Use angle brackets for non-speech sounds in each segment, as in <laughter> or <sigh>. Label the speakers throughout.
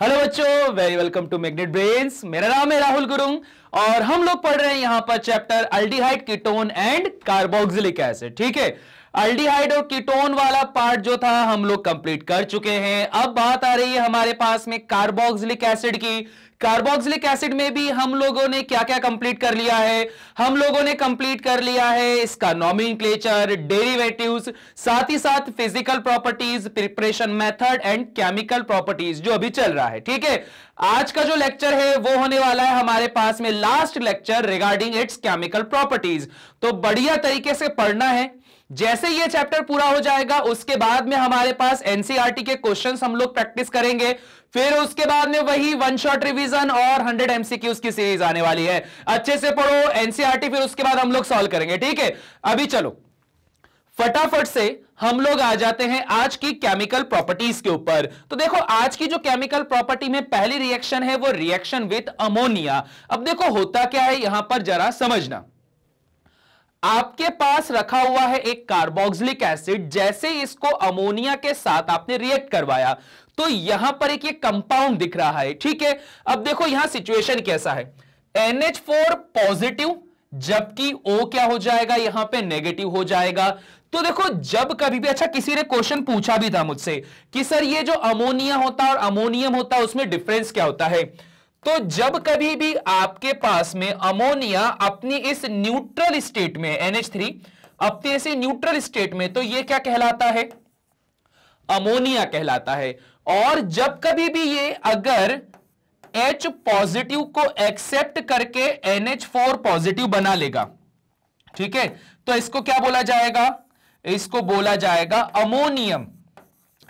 Speaker 1: hello बच्चों very welcome to magnet brains मेरा नाम है राहुल गुरुंग और हम लोग पढ़ रहे हैं यहां पर chapter aldehyde ketone and carboxylic acid ठीक है अल्डीहाइड और कीटोन वाला पार्ट जो था हम लोग कंप्लीट कर चुके हैं अब बात आ रही है हमारे पास में कार्बोक्सिलिक एसिड की कार्बोक्सिलिक एसिड में भी हम लोगों ने क्या क्या कंप्लीट कर लिया है हम लोगों ने कंप्लीट कर लिया है इसका नॉमिन डेरिवेटिव साथ ही साथ physical properties preparation method and chemical properties जो अभी चल रहा है ठीक है आज का जो लेक्चर है वो होने वाला है हमारे पास में last lecture regarding its chemical properties तो बढ़िया तरीके से पढ़ना है जैसे ये चैप्टर पूरा हो जाएगा उसके बाद में हमारे पास एनसीईआरटी e के क्वेश्चंस हम लोग प्रैक्टिस करेंगे फिर उसके बाद में वही वन शॉट रिवीजन और 100 एमसीक्यूज की सीरीज आने वाली है अच्छे से पढ़ो एनसीईआरटी e फिर उसके बाद हम लोग सॉल्व करेंगे ठीक है अभी चलो फटाफट से हम लोग आ जाते हैं आज की केमिकल प्रॉपर्टीज के ऊपर तो देखो आज की जो केमिकल प्रॉपर्टी में पहली रिएक्शन है वो रिएक्शन विथ अमोनिया अब देखो होता क्या है यहां पर जरा समझना आपके पास रखा हुआ है एक कार्बोक्सिलिक एसिड जैसे इसको अमोनिया के साथ आपने रिएक्ट करवाया तो यहां पर एक ये कंपाउंड दिख रहा है ठीक है अब देखो यहां सिचुएशन कैसा है NH4 पॉजिटिव जबकि O क्या हो जाएगा यहां पे नेगेटिव हो जाएगा तो देखो जब कभी भी अच्छा किसी ने क्वेश्चन पूछा भी था मुझसे कि सर ये जो अमोनिया होता है और अमोनियम होता है उसमें डिफरेंस क्या होता है तो जब कभी भी आपके पास में अमोनिया अपनी इस न्यूट्रल स्टेट में एनएच थ्री अपनी ऐसी न्यूट्रल स्टेट में तो ये क्या कहलाता है अमोनिया कहलाता है और जब कभी भी ये अगर एच पॉजिटिव को एक्सेप्ट करके फोर पॉजिटिव बना लेगा ठीक है तो इसको क्या बोला जाएगा इसको बोला जाएगा अमोनियम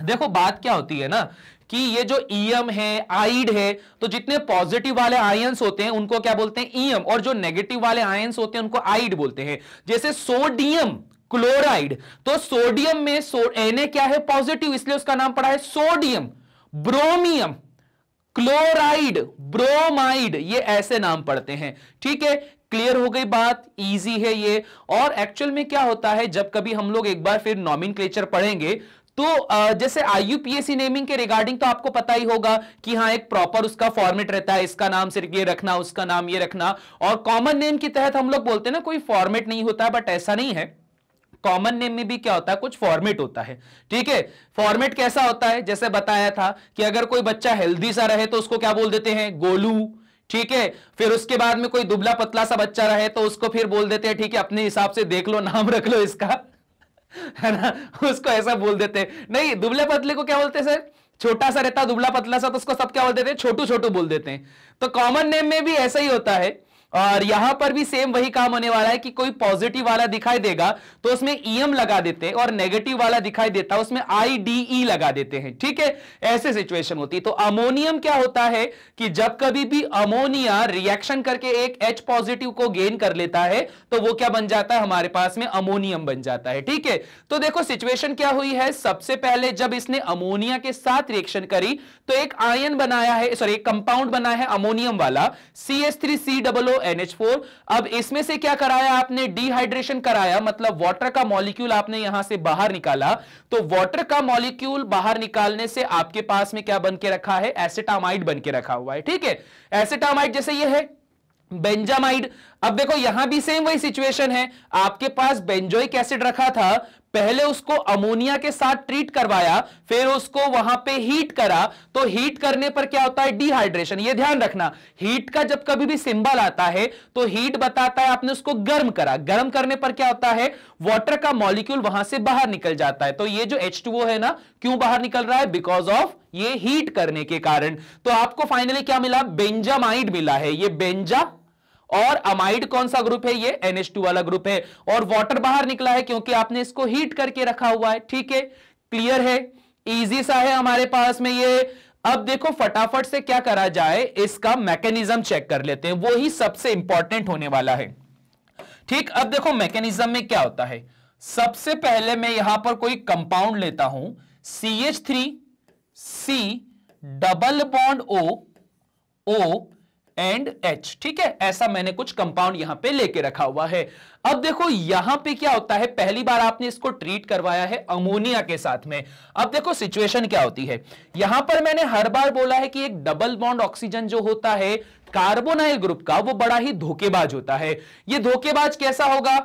Speaker 1: देखो बात क्या होती है ना कि ये जो ईएम e है आइड है तो जितने पॉजिटिव वाले आयंस होते हैं उनको क्या बोलते हैं ईएम e और जो नेगेटिव वाले आयंस होते हैं उनको आइड बोलते हैं जैसे सोडियम क्लोराइड तो सोडियम में सो, एने क्या है पॉजिटिव इसलिए उसका नाम पड़ा है सोडियम ब्रोमियम क्लोराइड ब्रोमाइड ये ऐसे नाम पड़ते हैं ठीक है क्लियर हो गई बात इजी है ये और एक्चुअल में क्या होता है जब कभी हम लोग एक बार फिर नॉमिन पढ़ेंगे तो जैसे आईयूपीएससी नेमिंग के रिगार्डिंग तो आपको पता ही होगा कि हाँ एक प्रॉपर उसका फॉर्मेट रहता है इसका नाम सिर्फ ये रखना उसका नाम ये रखना और कॉमन नेम के तहत हम लोग बोलते हैं ना कोई फॉर्मेट नहीं होता बट ऐसा नहीं है कॉमन नेम में भी क्या होता है कुछ फॉर्मेट होता है ठीक है फॉर्मेट कैसा होता है जैसे बताया था कि अगर कोई बच्चा हेल्दी सा रहे तो उसको क्या बोल देते हैं गोलू ठीक है फिर उसके बाद में कोई दुबला पतला सा बच्चा रहे तो उसको फिर बोल देते हैं ठीक है अपने हिसाब से देख लो नाम रख लो इसका <laughs> है ना उसको ऐसा बोल देते नहीं दुबले पतले को क्या बोलते सर छोटा सा रहता दुबला पतला सा तो उसको सब क्या बोल देते हैं छोटू छोटू बोल देते हैं तो कॉमन नेम में भी ऐसा ही होता है और यहां पर भी सेम वही काम होने वाला है कि कोई पॉजिटिव वाला दिखाई देगा तो उसमें ईएम लगा देते हैं और नेगेटिव वाला दिखाई देता है उसमें आईडीई लगा देते हैं ठीक है ऐसे सिचुएशन होती है तो अमोनियम क्या होता है कि जब कभी भी अमोनिया रिएक्शन करके एक एच पॉजिटिव को गेन कर लेता है तो वो क्या बन जाता है हमारे पास में अमोनियम बन जाता है ठीक है तो देखो सिचुएशन क्या हुई है सबसे पहले जब इसने अमोनिया के साथ रिएक्शन करी तो एक आयन बनाया है सॉरी एक कंपाउंड बनाया है अमोनियम वाला सी एस थ्री सी डब्लो NH4 अब इसमें से क्या कराया आपने डिहाइड्रेशन कराया मतलब वाटर का मॉलिक्यूल आपने यहां से बाहर निकाला तो वाटर का मॉलिक्यूल बाहर निकालने से आपके पास में क्या बन के रखा है एसिटामाइड बन के रखा हुआ है ठीक है एसिटामाइड जैसे यह है बेंजामाइड अब देखो यहां भी सेम वही सिचुएशन है आपके पास बेंजोइक एसिड रखा था पहले उसको अमोनिया के साथ ट्रीट करवाया फिर उसको वहां पे हीट करा तो हीट करने पर क्या होता है डिहाइड्रेशन ये ध्यान रखना हीट का जब कभी भी सिंबल आता है तो हीट बताता है आपने उसको गर्म करा गर्म करने पर क्या होता है वाटर का मॉलिक्यूल वहां से बाहर निकल जाता है तो ये जो एच है ना क्यों बाहर निकल रहा है बिकॉज ऑफ ये हीट करने के कारण तो आपको फाइनली क्या मिला बेंजामाइड मिला है ये बेंजा और अमाइड कौन सा ग्रुप है ये NH2 वाला ग्रुप है और वाटर बाहर निकला है क्योंकि आपने इसको हीट करके रखा हुआ है ठीक है क्लियर है इजी सा है हमारे पास में ये अब देखो फटाफट से क्या करा जाए इसका मैकेनिज्म चेक कर लेते हैं वो ही सबसे इंपॉर्टेंट होने वाला है ठीक अब देखो मैकेनिज्म में क्या होता है सबसे पहले मैं यहां पर कोई कंपाउंड लेता हूं C H three C double bond O O and H ठीक है ऐसा मैंने कुछ कंपाउंड यहां पे लेके रखा हुआ है अब देखो यहां पे क्या होता है पहली बार आपने इसको ट्रीट करवाया है अमोनिया के साथ में अब देखो सिचुएशन क्या होती है यहां पर मैंने हर बार बोला है कि एक डबल बॉन्ड ऑक्सीजन जो होता है कार्बोनाइल ग्रुप का वो बड़ा ही धोखेबाज होता है ये धोखेबाज कैसा होगा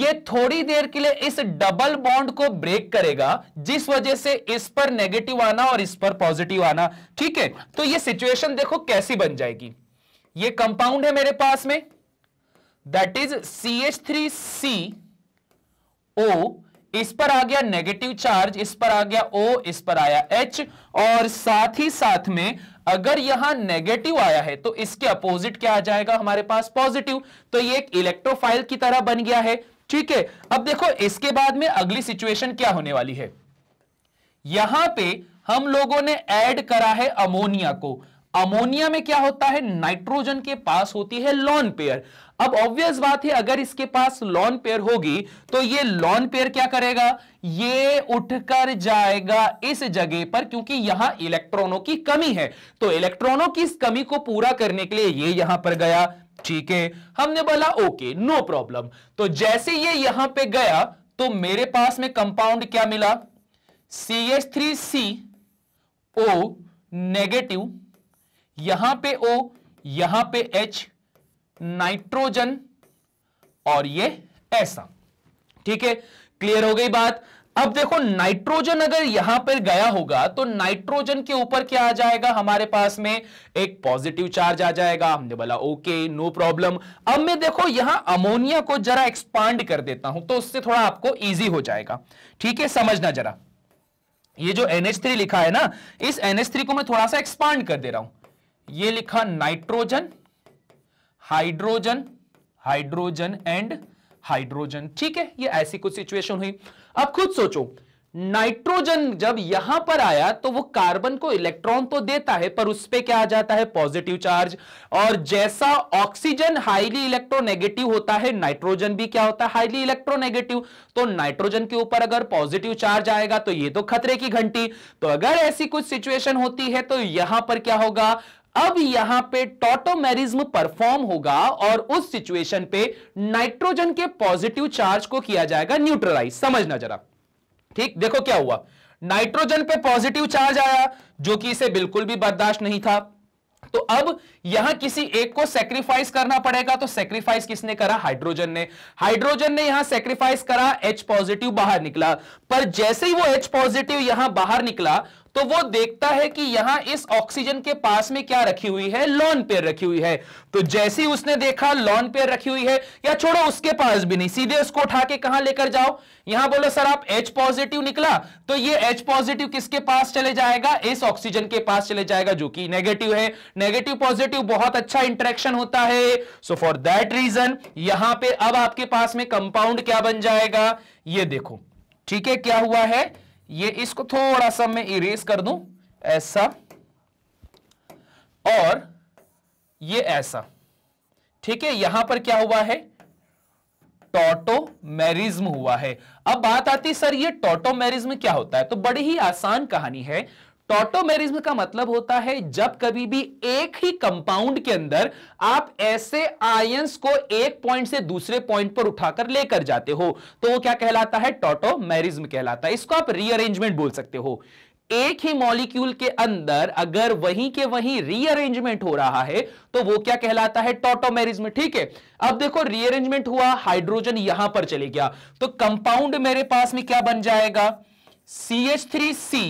Speaker 1: ये थोड़ी देर के लिए इस डबल बॉन्ड को ब्रेक करेगा जिस वजह से इस पर नेगेटिव आना और इस पर पॉजिटिव आना ठीक है तो ये सिचुएशन देखो कैसी बन जाएगी ये कंपाउंड है मेरे पास में that is C H three C O इस पर आ गया नेगेटिव चार्ज इस पर आ गया ओ इस पर आया एच और साथ ही साथ में अगर यहां नेगेटिव आया है तो इसके अपोजिट क्या आ जाएगा हमारे पास पॉजिटिव तो ये एक इलेक्ट्रोफाइल की तरह बन गया है ठीक है अब देखो इसके बाद में अगली सिचुएशन क्या होने वाली है यहां पे हम लोगों ने ऐड करा है अमोनिया को अमोनिया में क्या होता है नाइट्रोजन के पास होती है लॉन पेयर अब ऑब्वियस बात है अगर इसके पास लॉन पेयर होगी तो ये लॉन पेयर क्या करेगा ये उठकर जाएगा इस जगह पर क्योंकि यहां इलेक्ट्रॉनों की कमी है तो इलेक्ट्रॉनों की इस कमी को पूरा करने के लिए ये यहां पर गया ठीक है हमने बोला ओके नो प्रॉब्लम तो जैसे ये यहां पर गया तो मेरे पास में कंपाउंड क्या मिला C H three C O negative यहां पे ओ यहां पे एच नाइट्रोजन और ये ऐसा ठीक है क्लियर हो गई बात अब देखो नाइट्रोजन अगर यहां पर गया होगा तो नाइट्रोजन के ऊपर क्या आ जाएगा हमारे पास में एक पॉजिटिव चार्ज आ जाएगा हमने बोला ओके नो प्रॉब्लम अब मैं देखो यहां अमोनिया को जरा एक्सपांड कर देता हूं तो उससे थोड़ा आपको इजी हो जाएगा ठीक है समझना जरा ये जो NH3 लिखा है ना इस NH3 को मैं थोड़ा सा एक्सपांड कर दे रहा हूं ये लिखा nitrogen hydrogen hydrogen and hydrogen ठीक है ये ऐसी कुछ सिचुएशन हुई अब खुद सोचो नाइट्रोजन जब यहां पर आया तो वो कार्बन को इलेक्ट्रॉन तो देता है पर उस पर क्या आ जाता है पॉजिटिव चार्ज और जैसा ऑक्सीजन हाईली इलेक्ट्रोनेगेटिव होता है नाइट्रोजन भी क्या होता है हाईली इलेक्ट्रोनेगेटिव तो नाइट्रोजन के ऊपर अगर पॉजिटिव चार्ज आएगा तो ये तो खतरे की घंटी तो अगर ऐसी कुछ सिचुएशन होती है तो यहां पर क्या होगा अब यहां पे टोटोमेरिज्म परफॉर्म होगा और उस सिचुएशन पे नाइट्रोजन के पॉजिटिव चार्ज को किया जाएगा न्यूट्रलाइज समझना जरा ठीक देखो क्या हुआ नाइट्रोजन पे पॉजिटिव चार्ज आया जो कि इसे बिल्कुल भी बर्दाश्त नहीं था तो अब यहां किसी एक को सेक्रीफाइस करना पड़ेगा तो सेक्रीफाइस किसने करा हाइड्रोजन ने हाइड्रोजन ने यहां सेक्रीफाइस करा एच पॉजिटिव बाहर निकला पर जैसे ही वो एच पॉजिटिव यहां बाहर निकला तो वो देखता है कि यहां इस ऑक्सीजन के पास में क्या रखी हुई है लॉन पेयर रखी हुई है तो जैसे ही उसने देखा लॉन पेयर रखी हुई है या छोड़ो उसके पास भी नहीं सीधे उसको उठा के कहां लेकर जाओ यहां बोलो सर आप एच पॉजिटिव निकला तो ये एच पॉजिटिव किसके पास चले जाएगा इस ऑक्सीजन के पास चले जाएगा जो कि नेगेटिव है नेगेटिव पॉजिटिव बहुत अच्छा इंटरेक्शन होता है सो फॉर दैट रीजन यहां पर अब आपके पास में कंपाउंड क्या बन जाएगा ये देखो ठीक है क्या हुआ है ये इसको थोड़ा सा मैं इरेज कर दूं ऐसा और ये ऐसा ठीक है यहां पर क्या हुआ है टोटोमेरिज्म हुआ है अब बात आती सर ये टोटोमेरिज्म क्या होता है तो बड़ी ही आसान कहानी है टॉटोमेरिज्म का मतलब होता है जब कभी भी एक ही कंपाउंड के अंदर आप ऐसे आयंस को एक पॉइंट से दूसरे पॉइंट पर उठाकर लेकर जाते हो तो वो क्या कहलाता है टॉटोमेरिज्म कहलाता है इसको आप रीअरेंजमेंट बोल सकते हो एक ही मॉलिक्यूल के अंदर अगर वहीं के वहीं रीअरेंजमेंट हो रहा है तो वो क्या कहलाता है टोटोमेरिज्म ठीक है अब देखो रीअरेंजमेंट हुआ हाइड्रोजन यहां पर चले गया तो कंपाउंड मेरे पास में क्या बन जाएगा सी एच थ्री सी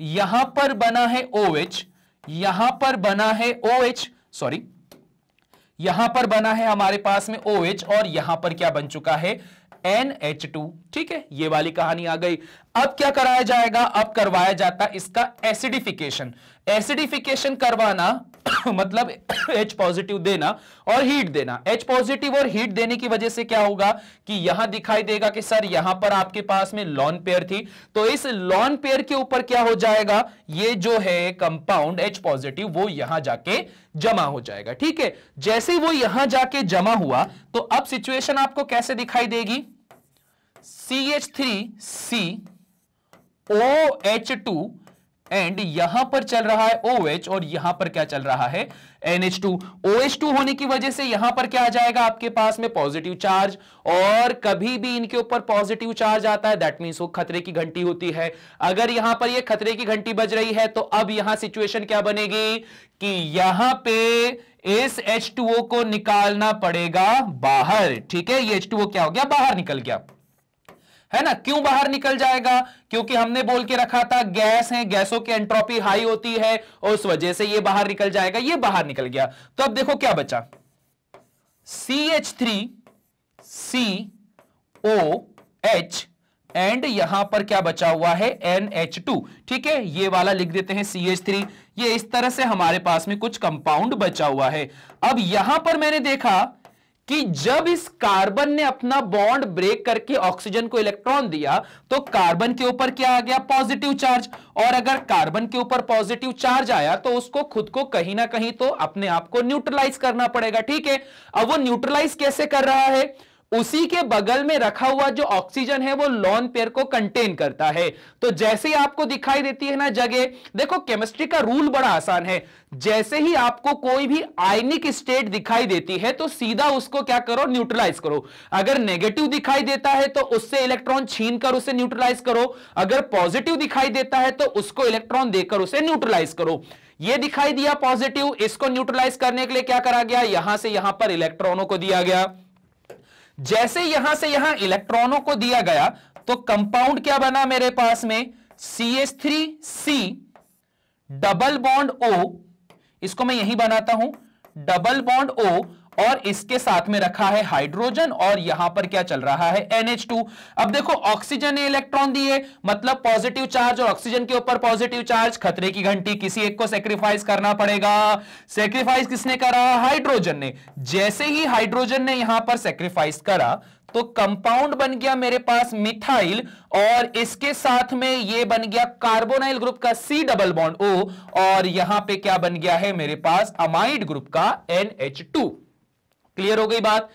Speaker 1: यहां पर बना है ओ एच यहां पर बना है ओ एच सॉरी यहां पर बना है हमारे पास में ओ OH और यहां पर क्या बन चुका है NH2 ठीक है ये वाली कहानी आ गई अब क्या कराया जाएगा अब करवाया जाता इसका एसिडिफिकेशन एसिडिफिकेशन करवाना <coughs> मतलब <coughs> H पॉजिटिव देना और हीट देना H पॉजिटिव और हीट देने की वजह से क्या होगा कि यहां दिखाई देगा कि सर यहां पर आपके पास में लॉन पेयर थी तो इस लॉन पेयर के ऊपर क्या हो जाएगा ये जो है कंपाउंड H पॉजिटिव वो यहां जाके जमा हो जाएगा ठीक है जैसे वो यहां जाके जमा हुआ तो अब सिचुएशन आपको कैसे दिखाई देगी C H three C O H two and यहां पर चल रहा है ओ OH और यहां पर क्या चल रहा है NH2 OH2 होने की वजह से यहां पर क्या आ जाएगा आपके पास में पॉजिटिव चार्ज और कभी भी इनके ऊपर पॉजिटिव चार्ज आता है दैट मीन वो खतरे की घंटी होती है अगर यहां पर ये खतरे की घंटी बज रही है तो अब यहां सिचुएशन क्या बनेगी कि यहां पे इस H2O को निकालना पड़ेगा बाहर ठीक है ये H2O क्या हो गया बाहर निकल गया है ना क्यों बाहर निकल जाएगा क्योंकि हमने बोल के रखा था गैस है गैसों की एंट्रोपी हाई होती है और उस वजह से ये बाहर निकल जाएगा ये बाहर निकल गया तो अब देखो क्या बचा C H three C O H and यहां पर क्या बचा हुआ है NH2 ठीक है ये वाला लिख देते हैं CH3 ये इस तरह से हमारे पास में कुछ कंपाउंड बचा हुआ है अब यहां पर मैंने देखा कि जब इस कार्बन ने अपना बॉन्ड ब्रेक करके ऑक्सीजन को इलेक्ट्रॉन दिया तो कार्बन के ऊपर क्या आ गया पॉजिटिव चार्ज और अगर कार्बन के ऊपर पॉजिटिव चार्ज आया तो उसको खुद को कहीं ना कहीं तो अपने आप को न्यूट्रलाइज करना पड़ेगा ठीक है अब वो न्यूट्रलाइज कैसे कर रहा है उसी के बगल में रखा हुआ जो ऑक्सीजन है वो लॉन पेयर को कंटेन करता है तो जैसे ही आपको दिखाई देती है ना जगह देखो केमिस्ट्री का रूल बड़ा आसान है जैसे ही आपको कोई भी आयनिक स्टेट दिखाई देती है तो सीधा उसको क्या करो न्यूट्रलाइज करो अगर नेगेटिव दिखाई देता है तो उससे इलेक्ट्रॉन छीन कर उसे न्यूट्रलाइज करो अगर पॉजिटिव दिखाई देता है तो उसको इलेक्ट्रॉन देकर उसे न्यूट्रलाइज करो ये दिखाई दिया पॉजिटिव इसको न्यूट्रलाइज करने के लिए क्या करा गया यहां से यहां पर इलेक्ट्रॉनों को दिया गया जैसे यहां से यहां इलेक्ट्रॉनों को दिया गया तो कंपाउंड क्या बना मेरे पास में C S three C double bond O इसको मैं यही बनाता हूं डबल बॉन्ड ओ और इसके साथ में रखा है हाइड्रोजन और यहां पर क्या चल रहा है NH2 अब देखो ऑक्सीजन ने इलेक्ट्रॉन दिए मतलब पॉजिटिव चार्ज और ऑक्सीजन के ऊपर पॉजिटिव चार्ज खतरे की घंटी किसी एक को सेक्रीफाइस करना पड़ेगा सेक्रीफाइस किसने करा हाइड्रोजन ने जैसे ही हाइड्रोजन ने यहां पर सेक्रीफाइस करा तो कंपाउंड बन गया मेरे पास मिथाइल और इसके साथ में ये बन गया कार्बोनाइल ग्रुप का सी डबल बॉन्ड ओ और यहां पे क्या बन गया है मेरे पास अमाइड ग्रुप का एनएच टू क्लियर हो गई बात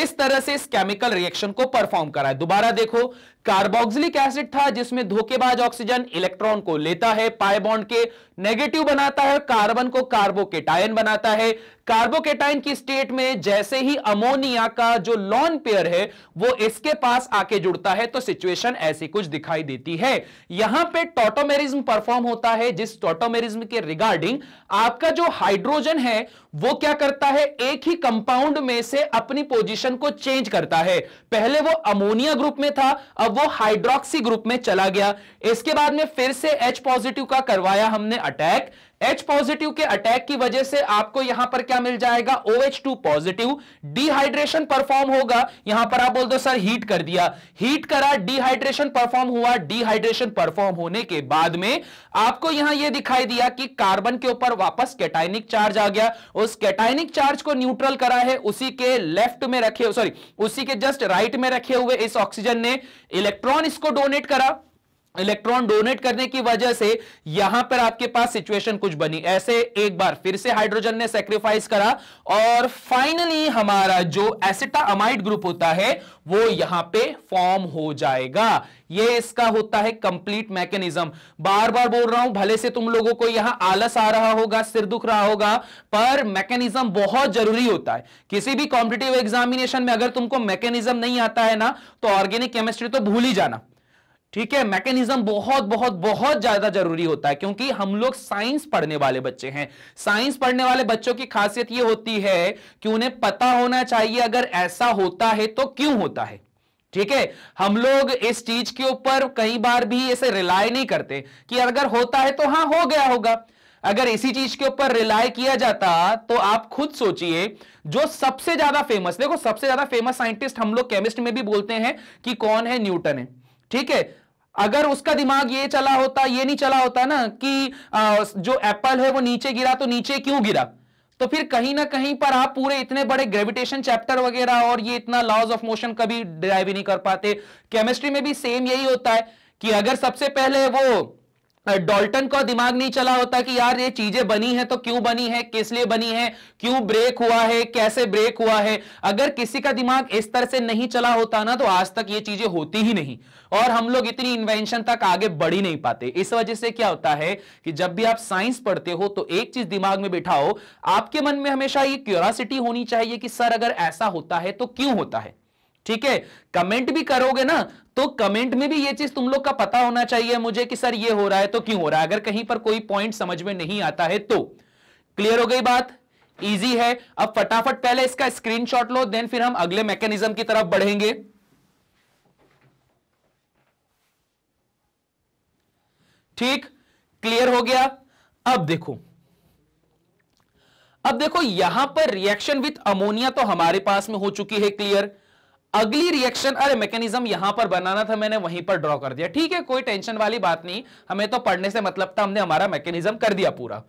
Speaker 1: इस तरह से इस केमिकल रिएक्शन को परफॉर्म करा है दोबारा देखो कार्बोक्सिलिक एसिड था जिसमें धोखेबाज ऑक्सीजन इलेक्ट्रॉन को लेता है पाए बॉन्ड के नेगेटिव बनाता है कार्बन को कार्बोकेटायन बनाता है कार्बोकेटाइन की स्टेट में जैसे ही अमोनिया का जो लॉन पेयर है वो इसके पास आके जुड़ता है तो सिचुएशन ऐसी कुछ दिखाई देती है यहां पे टोटोमेरिज्म परफॉर्म होता है जिस टोटोमेरिज्म के रिगार्डिंग आपका जो हाइड्रोजन है वो क्या करता है एक ही कंपाउंड में से अपनी पोजिशन को चेंज करता है पहले वो अमोनिया ग्रुप में था अब वो हाइड्रोक्सी ग्रुप में चला गया इसके बाद में फिर से एच पॉजिटिव का करवाया हमने अटैक एच पॉजिटिव के अटैक की वजह से आपको यहां पर क्या मिल जाएगा O H two positive dehydration perform होगा यहां पर आप बोल दो सर हीट कर दिया हीट करा डिहाइड्रेशन परफॉर्म हुआ डिहाइड्रेशन परफॉर्म होने के बाद में आपको यहां यह दिखाई दिया कि कार्बन के ऊपर वापस कैटाइनिक चार्ज आ गया उस कैटाइनिक चार्ज को न्यूट्रल करा है उसी के लेफ्ट में रखे सॉरी उसी के जस्ट राइट में रखे हुए इस ऑक्सीजन ने इलेक्ट्रॉन इसको डोनेट करा इलेक्ट्रॉन डोनेट करने की वजह से यहां पर आपके पास सिचुएशन कुछ बनी ऐसे एक बार फिर से हाइड्रोजन ने सेक्रीफाइस करा और फाइनली हमारा जो एसिटा अमाइड ग्रुप होता है वो यहां पे फॉर्म हो जाएगा ये इसका होता है कंप्लीट मैकेनिज्म बार बार बोल रहा हूं भले से तुम लोगों को यहां आलस आ रहा होगा सिर दुख रहा होगा पर मैकेनिज्म बहुत जरूरी होता है किसी भी कॉम्पिटेटिव एग्जामिनेशन में अगर तुमको मैकेनिज्म नहीं आता है ना तो ऑर्गेनिक केमिस्ट्री तो भूल ही जाना ठीक है मैकेनिज्म बहुत बहुत बहुत ज्यादा जरूरी होता है क्योंकि हम लोग साइंस पढ़ने वाले बच्चे हैं साइंस पढ़ने वाले बच्चों की खासियत यह होती है कि उन्हें पता होना चाहिए अगर ऐसा होता है तो क्यों होता है ठीक है हम लोग इस चीज के ऊपर कई बार भी इसे रिलाय नहीं करते कि अगर होता है तो हाँ हो गया होगा अगर इसी चीज के ऊपर रिलाय किया जाता तो आप खुद सोचिए जो सबसे ज्यादा फेमस देखो सबसे ज्यादा फेमस साइंटिस्ट हम लोग केमिस्ट में भी बोलते हैं कि कौन है न्यूटन है ठीक है अगर उसका दिमाग ये चला होता ये नहीं चला होता ना कि आ, जो एप्पल है वो नीचे गिरा तो नीचे क्यों गिरा तो फिर कहीं ना कहीं पर आप पूरे इतने बड़े ग्रेविटेशन चैप्टर वगैरह और ये इतना लॉज ऑफ मोशन कभी ड्राइव ही नहीं कर पाते केमिस्ट्री में भी सेम यही होता है कि अगर सबसे पहले वो डॉल्टन का दिमाग नहीं चला होता कि यार ये चीजें बनी है तो क्यों बनी है किस लिए बनी है क्यों ब्रेक हुआ है कैसे ब्रेक हुआ है अगर किसी का दिमाग इस तरह से नहीं चला होता ना तो आज तक ये चीजें होती ही नहीं और हम लोग इतनी इन्वेंशन तक आगे बढ़ ही नहीं पाते इस वजह से क्या होता है कि जब भी आप साइंस पढ़ते हो तो एक चीज दिमाग में बिठाओ आपके मन में हमेशा ये क्यूरासिटी होनी चाहिए कि सर अगर ऐसा होता है तो क्यों होता है ठीक है कमेंट भी करोगे ना तो कमेंट में भी ये चीज तुम लोग का पता होना चाहिए मुझे कि सर ये हो रहा है तो क्यों हो रहा है अगर कहीं पर कोई पॉइंट समझ में नहीं आता है तो क्लियर हो गई बात इजी है अब फटाफट पहले इसका स्क्रीनशॉट लो देन फिर हम अगले मैकेनिज्म की तरफ बढ़ेंगे ठीक क्लियर हो गया अब देखो अब देखो यहां पर रिएक्शन विथ अमोनिया तो हमारे पास में हो चुकी है क्लियर अगली रिएक्शन अरे मैकेनिज्म यहां पर बनाना था मैंने वहीं पर ड्रॉ कर दिया ठीक है कोई टेंशन वाली बात नहीं हमें तो पढ़ने से मतलब था हमने हमारा मैकेनिज्म कर दिया पूरा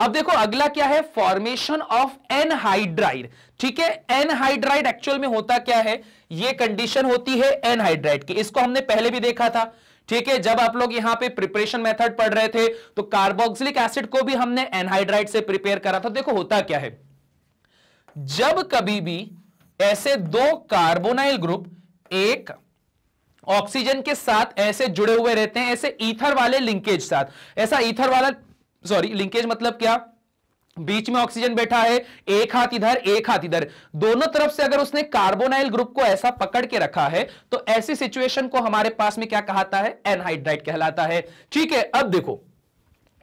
Speaker 1: अब देखो अगला क्या है फॉर्मेशन ऑफ एनहाइड्राइड ठीक है एनहाइड्राइड एक्चुअल में होता क्या है ये कंडीशन होती है एनहाइड्राइड की इसको हमने पहले भी देखा था ठीक है जब आप लोग यहां पे प्रिपरेशन मेथड पढ़ रहे थे तो कार्बोक्सिलिक एसिड को भी हमने एनहाइड्राइड से प्रिपेयर करा था देखो होता क्या है जब कभी भी ऐसे दो कार्बोनाइल ग्रुप एक ऑक्सीजन के साथ ऐसे जुड़े हुए रहते हैं ऐसे ईथर वाले लिंकेज साथ ऐसा ईथर वाला सॉरी लिंकेज मतलब क्या बीच में ऑक्सीजन बैठा है एक हाथ इधर एक हाथ इधर दोनों तरफ से अगर उसने कार्बोनाइल ग्रुप को ऐसा पकड़ के रखा है तो ऐसी सिचुएशन को हमारे पास में क्या कहता है एनहाइड्राइट कहलाता है ठीक है अब देखो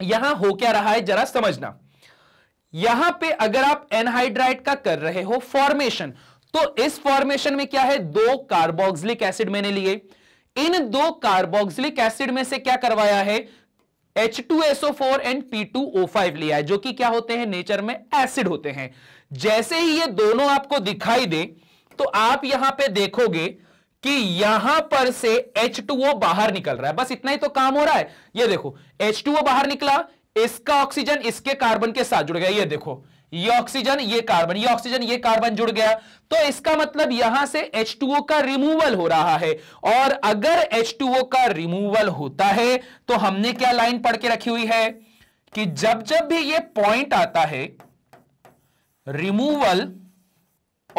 Speaker 1: यहां हो क्या रहा है जरा समझना यहां पे अगर आप एनहाइड्राइट का कर रहे हो फॉर्मेशन तो इस फॉर्मेशन में क्या है दो कार्बोक्सिलिक एसिड मैंने लिए इन दो कार्बोक्सिलिक एसिड में से क्या करवाया है H2SO4 एंड P2O5 लिया है जो कि क्या होते हैं नेचर में एसिड होते हैं जैसे ही ये दोनों आपको दिखाई दे तो आप यहां पे देखोगे कि यहां पर से H2O बाहर निकल रहा है बस इतना ही तो काम हो रहा है ये देखो H2O बाहर निकला इसका ऑक्सीजन इसके कार्बन के साथ जुड़ गया ये देखो ये ऑक्सीजन ये कार्बन ये ऑक्सीजन ये कार्बन जुड़ गया तो इसका मतलब यहां से H2O का रिमूवल हो रहा है और अगर H2O का रिमूवल होता है तो हमने क्या लाइन पढ़ के रखी हुई है कि जब जब भी ये पॉइंट आता है रिमूवल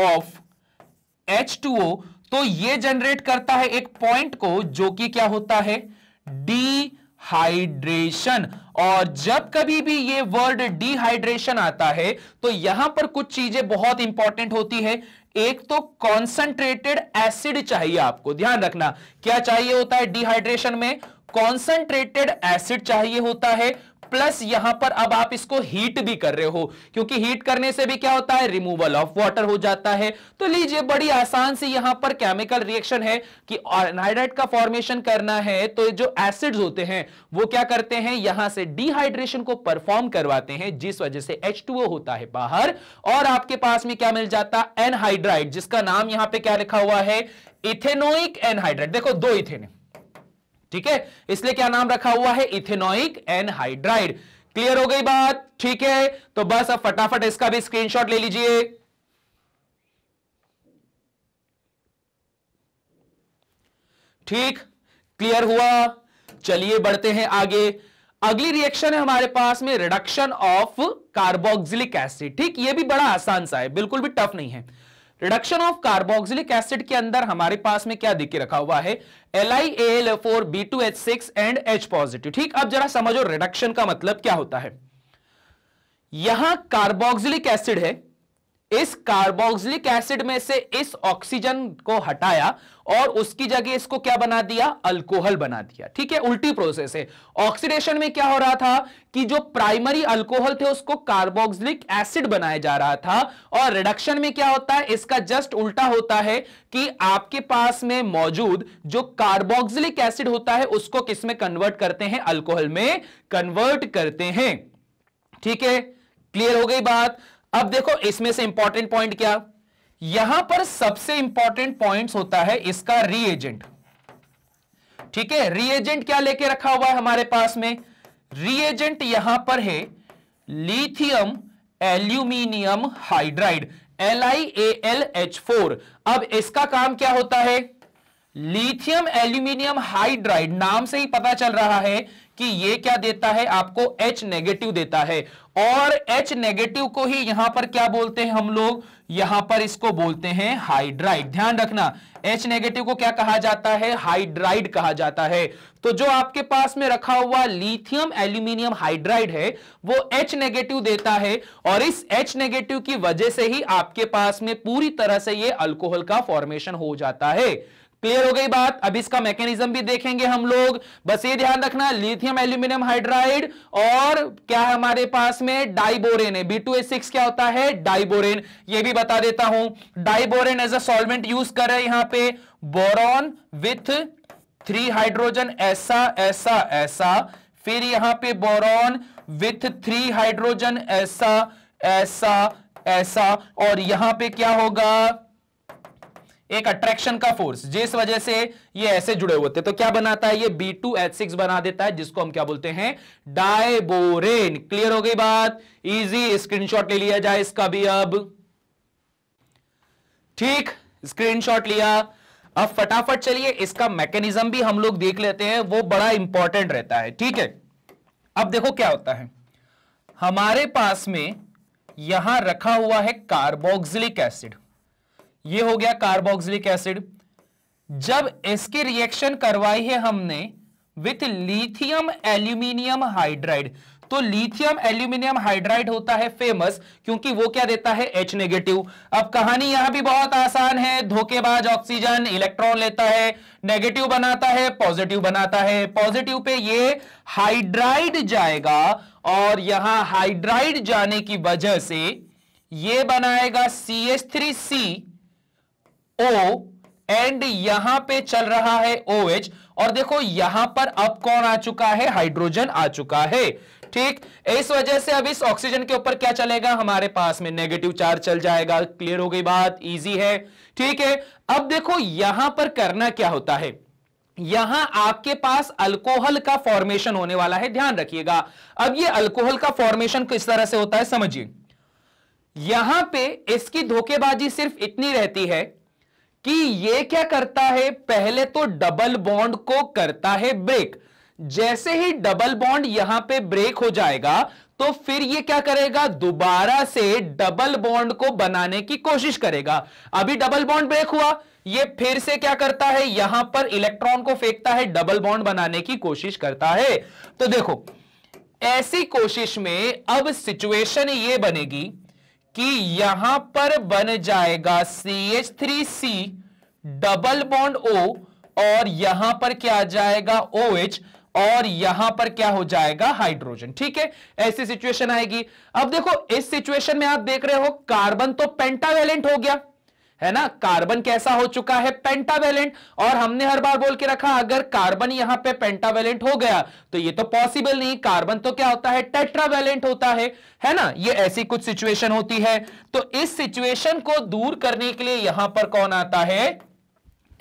Speaker 1: ऑफ H2O तो ये जनरेट करता है एक पॉइंट को जो कि क्या होता है डी हाइड्रेशन और जब कभी भी ये वर्ड डिहाइड्रेशन आता है तो यहां पर कुछ चीजें बहुत इंपॉर्टेंट होती है एक तो कॉन्सेंट्रेटेड एसिड चाहिए आपको ध्यान रखना क्या चाहिए होता है डिहाइड्रेशन में कॉन्सेंट्रेटेड एसिड चाहिए होता है प्लस यहां पर अब आप इसको हीट भी कर रहे हो क्योंकि हीट करने से भी क्या होता है रिमूवल ऑफ वाटर हो जाता है तो लीजिए बड़ी आसान से यहां पर केमिकल रिएक्शन है कि एनहाइड्राइड का फॉर्मेशन करना है तो जो एसिड होते हैं वो क्या करते हैं यहां से डिहाइड्रेशन को परफॉर्म करवाते हैं जिस वजह से एच होता है बाहर और आपके पास में क्या मिल जाता एनहाइड्राइट जिसका नाम यहां पर क्या लिखा हुआ है इथेनोइक एनहाइड्राइड देखो दो इथेनिक ठीक है इसलिए क्या नाम रखा हुआ है इथेनोइक एनहाइड्राइड क्लियर हो गई बात ठीक है तो बस अब फटाफट इसका भी स्क्रीनशॉट ले लीजिए ठीक क्लियर हुआ चलिए बढ़ते हैं आगे अगली रिएक्शन है हमारे पास में रिडक्शन ऑफ कार्बोक्सिलिक एसिड ठीक ये भी बड़ा आसान सा है बिल्कुल भी टफ नहीं है रिडक्शन ऑफ कार्बोक्सिलिक एसिड के अंदर हमारे पास में क्या दिखे रखा हुआ है L I L four B two H six and H positive ठीक अब जरा समझो रिडक्शन का मतलब क्या होता है यहां कार्बोक्सिलिक एसिड है इस कार्बोक्सिलिक एसिड में से इस ऑक्सीजन को हटाया और उसकी जगह इसको क्या बना दिया अल्कोहल बना दिया ठीक है उल्टी प्रोसेस है ऑक्सीडेशन में क्या हो रहा था कि जो प्राइमरी अल्कोहल थे उसको कार्बोक्सिलिक एसिड बनाया जा रहा था और रिडक्शन में क्या होता है इसका जस्ट उल्टा होता है कि आपके पास में मौजूद जो कार्बोक्सिलिक एसिड होता है उसको किसमें कन्वर्ट करते हैं अल्कोहल में कन्वर्ट करते हैं ठीक है क्लियर हो गई बात अब देखो इसमें से इंपॉर्टेंट पॉइंट क्या यहां पर सबसे इंपॉर्टेंट पॉइंट होता है इसका रीएजेंट ठीक है रीएजेंट क्या लेके रखा हुआ है हमारे पास में रीएजेंट यहां पर है lithium aluminium hydride L I A L H four अब इसका काम क्या होता है लिथियम एल्यूमिनियम हाइड्राइड नाम से ही पता चल रहा है कि ये क्या देता है आपको एच नेगेटिव देता है और एच नेगेटिव को ही यहां पर क्या बोलते हैं हम लोग यहां पर इसको बोलते हैं हाइड्राइड ध्यान रखना एच नेगेटिव को क्या कहा जाता है हाइड्राइड कहा जाता है तो जो आपके पास में रखा हुआ लिथियम एल्यूमिनियम हाइड्राइड है वो एच नेगेटिव देता है और इस एच नेगेटिव की वजह से ही आपके पास में पूरी तरह से ये अल्कोहल का फॉर्मेशन हो जाता है क्लियर हो गई बात अब इसका मैकेनिज्म भी देखेंगे हम लोग बस ये ध्यान रखना लिथियम एल्यूमिनियम हाइड्राइड और क्या है हमारे पास में डाइबोरेन है बी क्या होता है डाइबोरेन ये भी बता देता हूं diborane as a solvent use कर रहे हैं यहां पे बोरॉन विथ थ्री हाइड्रोजन ऐसा ऐसा ऐसा फिर यहां पे बोरॉन विथ थ्री हाइड्रोजन ऐसा ऐसा ऐसा और यहां पे क्या होगा एक अट्रैक्शन का फोर्स जिस वजह से ये ऐसे जुड़े होते हैं तो क्या बनाता है ये बी टू एच सिक्स बना देता है जिसको हम क्या बोलते हैं डायबोरेन क्लियर हो गई बात इजी स्क्रीनशॉट ले लिया जाए इसका भी अब ठीक स्क्रीनशॉट लिया अब फटाफट चलिए इसका मैकेनिज्म भी हम लोग देख लेते हैं वो बड़ा इंपॉर्टेंट रहता है ठीक है अब देखो क्या होता है हमारे पास में यहां रखा हुआ है कार्बोक्सिलिक एसिड ये हो गया कार्बोक्सिलिक एसिड जब इसकी रिएक्शन करवाई है हमने विथ लिथियम एल्यूमिनियम हाइड्राइड तो लिथियम एल्यूमिनियम हाइड्राइड होता है फेमस क्योंकि वो क्या देता है एच नेगेटिव अब कहानी यहां भी बहुत आसान है धोखेबाज ऑक्सीजन इलेक्ट्रॉन लेता है नेगेटिव बनाता है पॉजिटिव बनाता है पॉजिटिव पे ये हाइड्राइड जाएगा और यहां हाइड्राइड जाने की वजह से ये बनाएगा C H three C O and यहां पे चल रहा है ओ OH, और देखो यहां पर अब कौन आ चुका है हाइड्रोजन आ चुका है ठीक इस वजह से अब इस ऑक्सीजन के ऊपर क्या चलेगा हमारे पास में नेगेटिव चार्ज चल जाएगा क्लियर हो गई बात इजी है ठीक है अब देखो यहां पर करना क्या होता है यहां आपके पास अल्कोहल का फॉर्मेशन होने वाला है ध्यान रखिएगा अब ये अल्कोहल का फॉर्मेशन किस तरह से होता है समझिए यहां पे इसकी धोखेबाजी सिर्फ इतनी रहती है कि ये क्या करता है पहले तो डबल बॉन्ड को करता है ब्रेक जैसे ही डबल बॉन्ड यहां पे ब्रेक हो जाएगा तो फिर ये क्या करेगा दोबारा से डबल बॉन्ड को बनाने की कोशिश करेगा अभी डबल बॉन्ड ब्रेक हुआ ये फिर से क्या करता है यहां पर इलेक्ट्रॉन को फेंकता है डबल बॉन्ड बनाने की कोशिश करता है तो देखो ऐसी कोशिश में अब सिचुएशन ये बनेगी कि यहां पर बन जाएगा C H three C double bond O और यहां पर क्या आ जाएगा ओ OH, और यहां पर क्या हो जाएगा हाइड्रोजन ठीक है ऐसी सिचुएशन आएगी अब देखो इस सिचुएशन में आप देख रहे हो कार्बन तो पेंटावेलेंट हो गया है ना कार्बन कैसा हो चुका है पेंटावेलेंट और हमने हर बार बोल के रखा अगर कार्बन यहां पे पेंटावेलेंट हो गया तो ये तो पॉसिबल नहीं कार्बन तो क्या होता है टेट्रावेलेंट होता है है ना ये ऐसी कुछ सिचुएशन होती है तो इस सिचुएशन को दूर करने के लिए यहां पर कौन आता है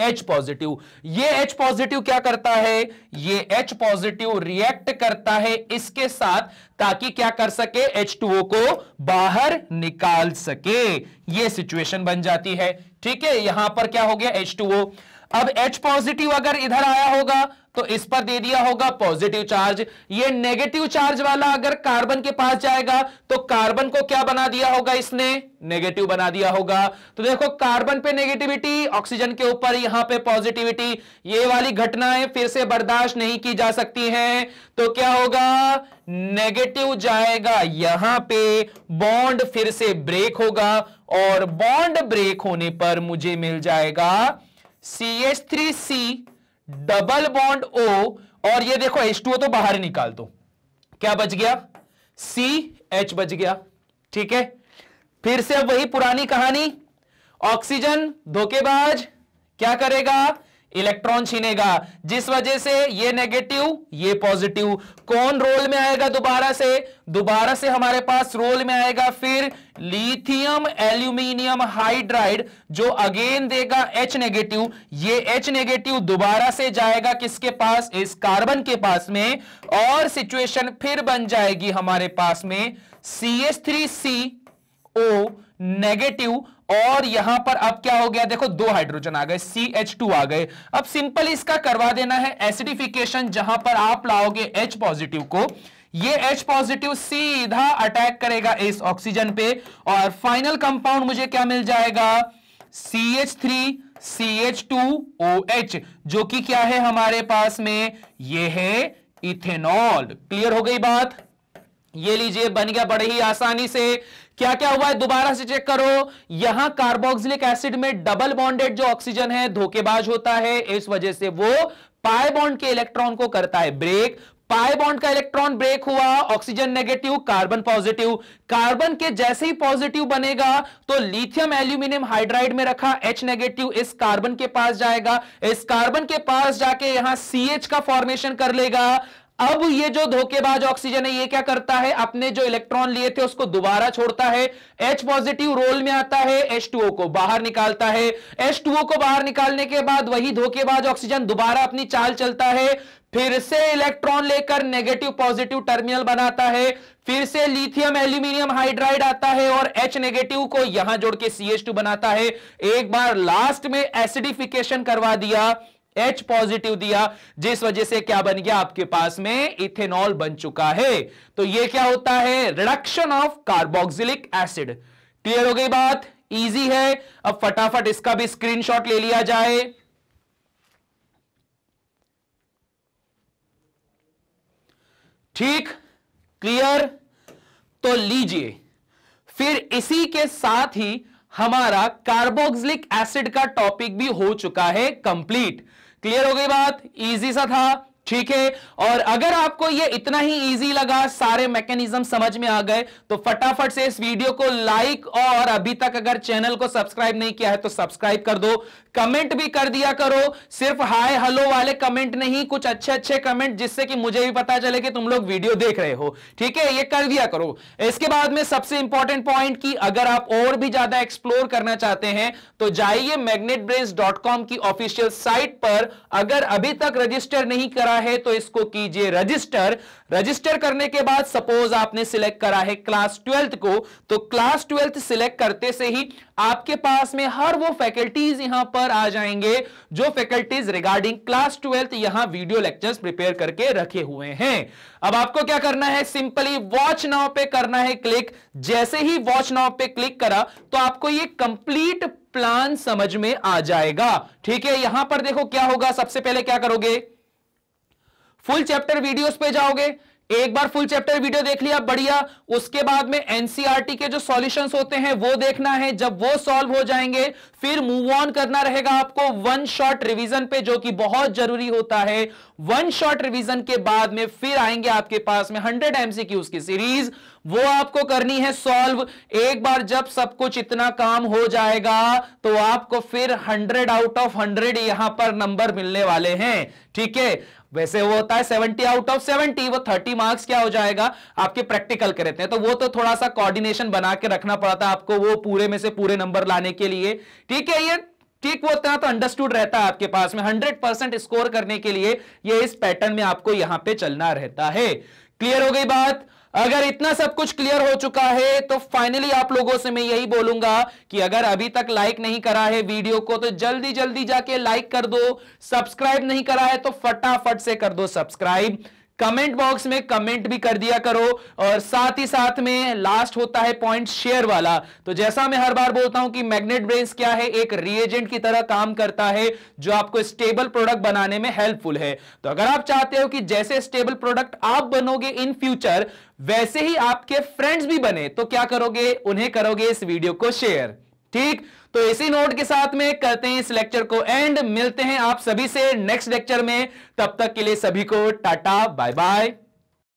Speaker 1: एच पॉजिटिव ये एच पॉजिटिव क्या करता है ये एच पॉजिटिव रिएक्ट करता है इसके साथ ताकि क्या कर सके एच को बाहर निकाल सके ये सिचुएशन बन जाती है ठीक है यहां पर क्या हो गया एच अब H पॉजिटिव अगर इधर आया होगा तो इस पर दे दिया होगा पॉजिटिव चार्ज ये नेगेटिव चार्ज वाला अगर कार्बन के पास जाएगा तो कार्बन को क्या बना दिया होगा इसने नेगेटिव बना दिया होगा तो देखो कार्बन पे नेगेटिविटी ऑक्सीजन के ऊपर यहां पे पॉजिटिविटी ये वाली घटनाएं फिर से बर्दाश्त नहीं की जा सकती हैं तो क्या होगा नेगेटिव जाएगा यहां पे बॉन्ड फिर से ब्रेक होगा और बॉन्ड ब्रेक होने पर मुझे मिल जाएगा C H three C double bond O और ये देखो एच टू तो बाहर निकाल दो क्या बच गया सी एच बच गया ठीक है फिर से वही पुरानी कहानी ऑक्सीजन धोखेबाज क्या करेगा इलेक्ट्रॉन छीनेगा जिस वजह से ये नेगेटिव ये पॉजिटिव कौन रोल में आएगा दोबारा से दोबारा से हमारे पास रोल में आएगा फिर लिथियम एल्यूमिनियम हाइड्राइड जो अगेन देगा एच नेगेटिव ये एच नेगेटिव दोबारा से जाएगा किसके पास इस कार्बन के पास में और सिचुएशन फिर बन जाएगी हमारे पास में C S three C O negative और यहां पर अब क्या हो गया देखो दो हाइड्रोजन आ गए सी एच टू आ गए अब सिंपल इसका करवा देना है एसिडिफिकेशन जहां पर आप लाओगे एच पॉजिटिव को ये H पॉजिटिव सीधा अटैक करेगा इस ऑक्सीजन पे और फाइनल कंपाउंड मुझे क्या मिल जाएगा C H three C H two O H जो कि क्या है हमारे पास में ये है इथेनॉल क्लियर हो गई बात ये लीजिए बन गया बड़े ही आसानी से क्या क्या हुआ है दोबारा से चेक करो यहां कार्बोक्सिलिक एसिड में डबल बॉन्डेड जो ऑक्सीजन है धोखेबाज होता है इस वजह से वो पाए बॉन्ड के इलेक्ट्रॉन को करता है ब्रेक पाए बॉन्ड का इलेक्ट्रॉन ब्रेक हुआ oxygen negative carbon positive carbon के जैसे ही पॉजिटिव बनेगा तो लिथियम एल्यूमिनियम हाइड्राइड में रखा एच नेगेटिव इस कार्बन के पास जाएगा इस कार्बन के पास जाके यहां सीएच का फॉर्मेशन कर लेगा अब ये जो धोखेबाज ऑक्सीजन है ये क्या करता है अपने जो इलेक्ट्रॉन लिए थे उसको दोबारा छोड़ता है एच पॉजिटिव रोल में आता है H2O को बाहर निकालता है एच को बाहर निकालने के बाद वही धोखेबाज ऑक्सीजन दोबारा अपनी चाल चलता है फिर से इलेक्ट्रॉन लेकर नेगेटिव पॉजिटिव टर्मिनल बनाता है फिर से लिथियम एल्यूमिनियम हाइड्राइड आता है और एच नेगेटिव को यहां जोड़ के सी बनाता है एक बार लास्ट में एसिडिफिकेशन करवा दिया एच पॉजिटिव दिया जिस वजह से क्या बन गया आपके पास में इथेनॉल बन चुका है तो ये क्या होता है reduction of carboxylic acid clear हो गई बात इजी है अब फटाफट इसका भी स्क्रीनशॉट ले लिया जाए ठीक क्लियर तो लीजिए फिर इसी के साथ ही हमारा कार्बोक्सिलिक एसिड का टॉपिक भी हो चुका है कंप्लीट क्लियर हो गई बात इजी सा था ठीक है और अगर आपको ये इतना ही इजी लगा सारे मैकेनिज्म समझ में आ गए तो फटाफट से इस वीडियो को लाइक और अभी तक अगर चैनल को सब्सक्राइब नहीं किया है तो सब्सक्राइब कर दो कमेंट भी कर दिया करो सिर्फ हाय हेलो वाले कमेंट नहीं कुछ अच्छे अच्छे कमेंट जिससे कि मुझे भी पता चले कि तुम लोग वीडियो देख रहे हो ठीक है ये कर दिया करो इसके बाद में सबसे इंपॉर्टेंट पॉइंट की अगर आप और भी ज्यादा एक्सप्लोर करना चाहते हैं तो जाइए मैग्नेट की ऑफिशियल साइट पर अगर अभी तक रजिस्टर नहीं करा है तो इसको कीजिए रजिस्टर रजिस्टर करने के बाद सपोज आपने सिलेक्ट करा है क्लास ट्वेल्थ को तो क्लास ट्वेल्थ सिलेक्ट करते से ही आपके पास में हर वो फैकल्टीज यहां पर आ जाएंगे जो फैकल्टीज रिगार्डिंग क्लास ट्वेल्थ यहां वीडियो लेक्चर्स प्रिपेयर करके रखे हुए हैं अब आपको क्या करना है सिंपली वॉच नाव पे करना है क्लिक जैसे ही वॉच नाव पे क्लिक करा तो आपको ये कंप्लीट प्लान समझ में आ जाएगा ठीक है यहां पर देखो क्या होगा सबसे पहले क्या करोगे फुल चैप्टर वीडियोस पे जाओगे एक बार फुल चैप्टर वीडियो देख लिया बढ़िया उसके बाद में एनसीआरटी e के जो सॉल्यूशंस होते हैं वो देखना है जब वो सॉल्व हो जाएंगे फिर मूव ऑन करना रहेगा आपको वन शॉट रिवीजन पे जो कि बहुत जरूरी होता है वन शॉट रिवीजन के बाद में फिर आएंगे आपके पास में हंड्रेड एमसीक्यूज की सीरीज वो आपको करनी है सॉल्व एक बार जब सब कुछ इतना काम हो जाएगा तो आपको फिर हंड्रेड आउट ऑफ हंड्रेड यहां पर नंबर मिलने वाले हैं ठीक है वैसे वो होता है सेवेंटी आउट ऑफ सेवेंटी वो थर्टी मार्क्स क्या हो जाएगा आपके प्रैक्टिकल के रहते हैं तो वो तो थोड़ा सा कोऑर्डिनेशन बना के रखना पड़ता है आपको वो पूरे में से पूरे नंबर लाने के लिए ठीक है ये ठीक वो होता है तो अंडरस्टूड रहता है आपके पास में हंड्रेड परसेंट स्कोर करने के लिए ये इस पैटर्न में आपको यहां पर चलना रहता है क्लियर हो गई बात अगर इतना सब कुछ क्लियर हो चुका है तो फाइनली आप लोगों से मैं यही बोलूंगा कि अगर अभी तक लाइक नहीं करा है वीडियो को तो जल्दी जल्दी जाके लाइक कर दो सब्सक्राइब नहीं करा है तो फटाफट से कर दो सब्सक्राइब कमेंट बॉक्स में कमेंट भी कर दिया करो और साथ ही साथ में लास्ट होता है पॉइंट शेयर वाला तो जैसा मैं हर बार बोलता हूं कि मैग्नेट ब्रेन्स क्या है एक रिएजेंट की तरह काम करता है जो आपको स्टेबल प्रोडक्ट बनाने में हेल्पफुल है तो अगर आप चाहते हो कि जैसे स्टेबल प्रोडक्ट आप बनोगे इन फ्यूचर वैसे ही आपके फ्रेंड्स भी बने तो क्या करोगे उन्हें करोगे इस वीडियो को शेयर ठीक तो इसी नोट के साथ में करते हैं इस लेक्चर को एंड मिलते हैं आप सभी से नेक्स्ट लेक्चर में तब तक के लिए सभी को टाटा बाय बाय